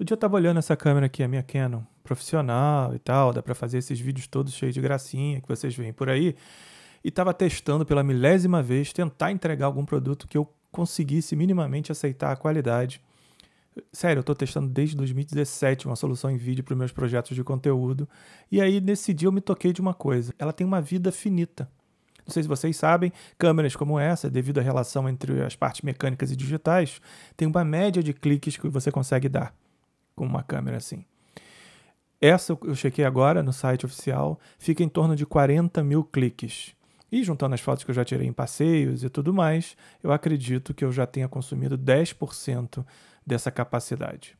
Outro dia eu tava olhando essa câmera aqui, a minha Canon profissional e tal, dá para fazer esses vídeos todos cheios de gracinha que vocês veem por aí, e tava testando pela milésima vez tentar entregar algum produto que eu conseguisse minimamente aceitar a qualidade. Sério, eu estou testando desde 2017 uma solução em vídeo para os meus projetos de conteúdo. E aí, nesse dia, eu me toquei de uma coisa: ela tem uma vida finita. Não sei se vocês sabem, câmeras como essa, devido à relação entre as partes mecânicas e digitais, tem uma média de cliques que você consegue dar com uma câmera assim. Essa eu chequei agora no site oficial, fica em torno de 40 mil cliques. E juntando as fotos que eu já tirei em passeios e tudo mais, eu acredito que eu já tenha consumido 10% dessa capacidade.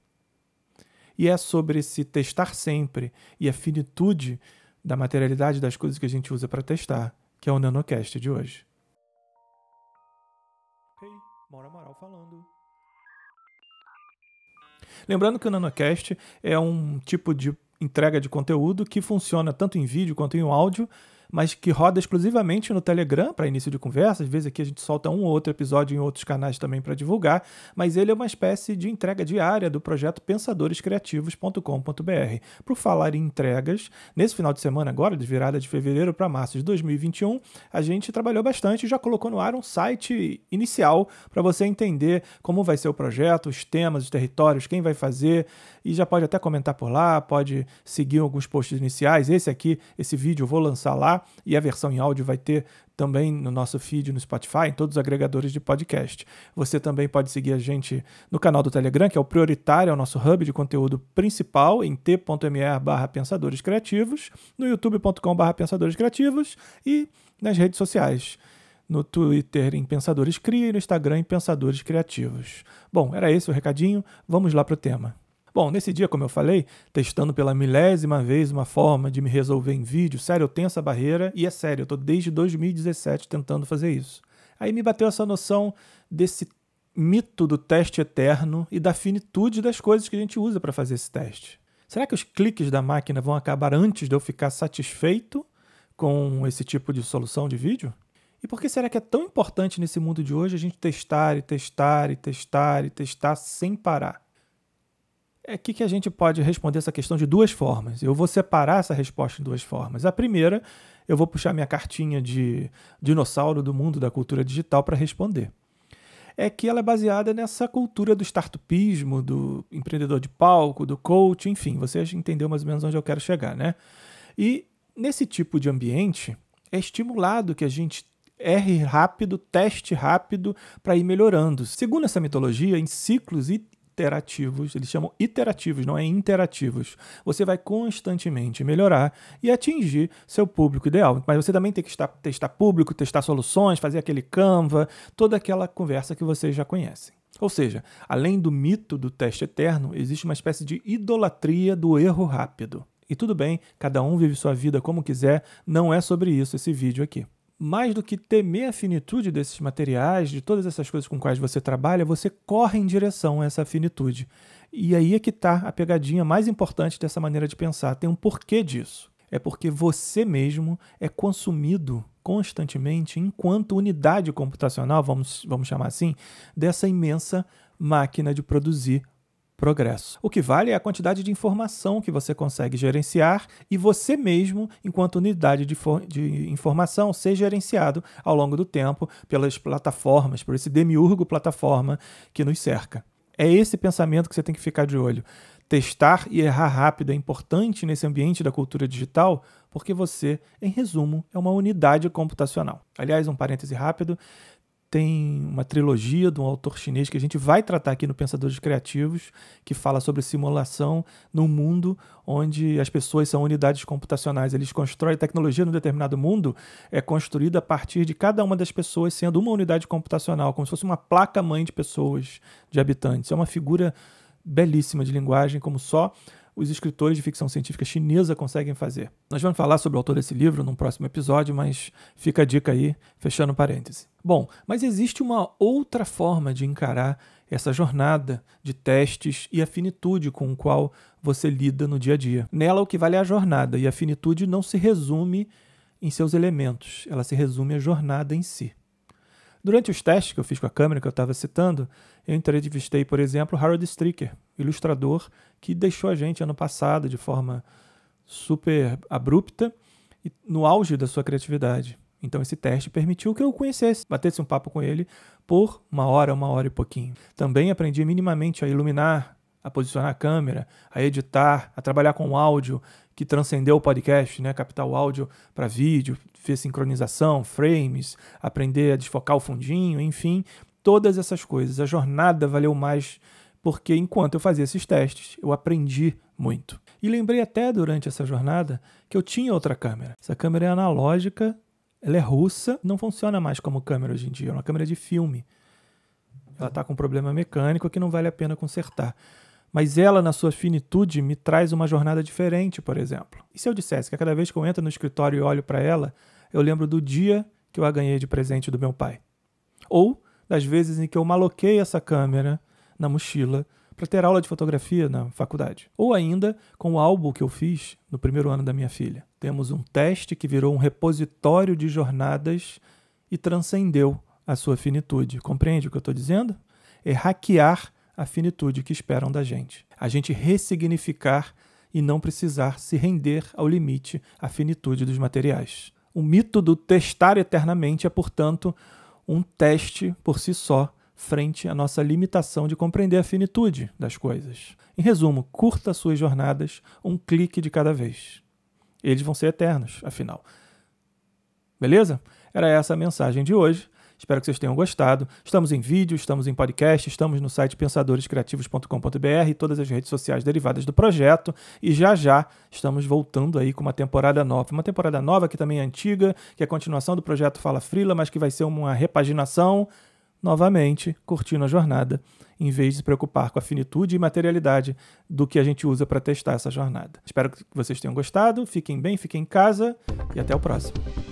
E é sobre se testar sempre e a finitude da materialidade das coisas que a gente usa para testar, que é o NanoCast de hoje. Hey, Mora Amaral falando. Lembrando que o NanoCast é um tipo de entrega de conteúdo que funciona tanto em vídeo quanto em áudio mas que roda exclusivamente no Telegram para início de conversa. Às vezes aqui a gente solta um ou outro episódio em outros canais também para divulgar, mas ele é uma espécie de entrega diária do projeto pensadorescriativos.com.br. Por falar em entregas, nesse final de semana agora, de virada de fevereiro para março de 2021, a gente trabalhou bastante e já colocou no ar um site inicial para você entender como vai ser o projeto, os temas, os territórios, quem vai fazer e já pode até comentar por lá, pode seguir alguns posts iniciais. Esse aqui, esse vídeo eu vou lançar lá e a versão em áudio vai ter também no nosso feed, no Spotify, em todos os agregadores de podcast. Você também pode seguir a gente no canal do Telegram, que é o prioritário, é o nosso hub de conteúdo principal, em t.me pensadores criativos, no youtube.com barra pensadores criativos e nas redes sociais no Twitter em Pensadores Cria e no Instagram em Pensadores Criativos. Bom, era esse o recadinho. Vamos lá para o tema. Bom, nesse dia, como eu falei, testando pela milésima vez uma forma de me resolver em vídeo, sério, eu tenho essa barreira e é sério, eu estou desde 2017 tentando fazer isso. Aí me bateu essa noção desse mito do teste eterno e da finitude das coisas que a gente usa para fazer esse teste. Será que os cliques da máquina vão acabar antes de eu ficar satisfeito com esse tipo de solução de vídeo? E por que será que é tão importante nesse mundo de hoje a gente testar e testar e testar e testar sem parar? é que, que a gente pode responder essa questão de duas formas. Eu vou separar essa resposta em duas formas. A primeira, eu vou puxar minha cartinha de dinossauro do mundo da cultura digital para responder. É que ela é baseada nessa cultura do startupismo, do empreendedor de palco, do coach, enfim, você entendeu mais ou menos onde eu quero chegar, né? E nesse tipo de ambiente, é estimulado que a gente erre rápido, teste rápido para ir melhorando. Segundo essa mitologia, em ciclos e eles chamam iterativos, não é interativos. Você vai constantemente melhorar e atingir seu público ideal. Mas você também tem que estar, testar público, testar soluções, fazer aquele Canva, toda aquela conversa que vocês já conhecem. Ou seja, além do mito do teste eterno, existe uma espécie de idolatria do erro rápido. E tudo bem, cada um vive sua vida como quiser, não é sobre isso esse vídeo aqui mais do que temer a finitude desses materiais, de todas essas coisas com quais você trabalha, você corre em direção a essa finitude. E aí é que está a pegadinha mais importante dessa maneira de pensar. Tem um porquê disso. É porque você mesmo é consumido constantemente enquanto unidade computacional, vamos, vamos chamar assim, dessa imensa máquina de produzir progresso. O que vale é a quantidade de informação que você consegue gerenciar e você mesmo, enquanto unidade de, de informação, ser gerenciado ao longo do tempo pelas plataformas, por esse demiurgo plataforma que nos cerca. É esse pensamento que você tem que ficar de olho. Testar e errar rápido é importante nesse ambiente da cultura digital, porque você, em resumo, é uma unidade computacional. Aliás, um parêntese rápido: tem uma trilogia de um autor chinês que a gente vai tratar aqui no Pensadores Criativos, que fala sobre simulação num mundo onde as pessoas são unidades computacionais. Eles constroem tecnologia num determinado mundo, é construída a partir de cada uma das pessoas sendo uma unidade computacional, como se fosse uma placa-mãe de pessoas, de habitantes. É uma figura belíssima de linguagem, como só os escritores de ficção científica chinesa conseguem fazer. Nós vamos falar sobre o autor desse livro num próximo episódio, mas fica a dica aí, fechando parêntese. Bom, mas existe uma outra forma de encarar essa jornada de testes e a finitude com o qual você lida no dia a dia. Nela, o que vale é a jornada, e a finitude não se resume em seus elementos, ela se resume à jornada em si. Durante os testes que eu fiz com a câmera que eu estava citando, eu entrevistei, por exemplo, Harold Stricker, ilustrador que deixou a gente ano passado de forma super abrupta e no auge da sua criatividade. Então esse teste permitiu que eu conhecesse, batesse um papo com ele por uma hora, uma hora e pouquinho. Também aprendi minimamente a iluminar, a posicionar a câmera, a editar, a trabalhar com áudio que transcendeu o podcast, né? Capital áudio para vídeo, fez sincronização, frames, aprender a desfocar o fundinho, enfim, todas essas coisas. A jornada valeu mais porque enquanto eu fazia esses testes, eu aprendi muito. E lembrei até durante essa jornada que eu tinha outra câmera. Essa câmera é analógica, ela é russa, não funciona mais como câmera hoje em dia, é uma câmera de filme. Ela está com um problema mecânico que não vale a pena consertar mas ela, na sua finitude, me traz uma jornada diferente, por exemplo. E se eu dissesse que a cada vez que eu entro no escritório e olho para ela, eu lembro do dia que eu a ganhei de presente do meu pai? Ou das vezes em que eu maloquei essa câmera na mochila para ter aula de fotografia na faculdade. Ou ainda com o álbum que eu fiz no primeiro ano da minha filha. Temos um teste que virou um repositório de jornadas e transcendeu a sua finitude. Compreende o que eu estou dizendo? É hackear a finitude que esperam da gente. A gente ressignificar e não precisar se render ao limite, à finitude dos materiais. O mito do testar eternamente é, portanto, um teste por si só frente à nossa limitação de compreender a finitude das coisas. Em resumo, curta suas jornadas um clique de cada vez. Eles vão ser eternos, afinal. Beleza? Era essa a mensagem de hoje. Espero que vocês tenham gostado. Estamos em vídeo, estamos em podcast, estamos no site pensadorescriativos.com.br, todas as redes sociais derivadas do projeto e já já estamos voltando aí com uma temporada nova. Uma temporada nova que também é antiga, que é a continuação do projeto Fala Frila, mas que vai ser uma repaginação novamente curtindo a jornada, em vez de se preocupar com a finitude e materialidade do que a gente usa para testar essa jornada. Espero que vocês tenham gostado, fiquem bem, fiquem em casa e até o próximo.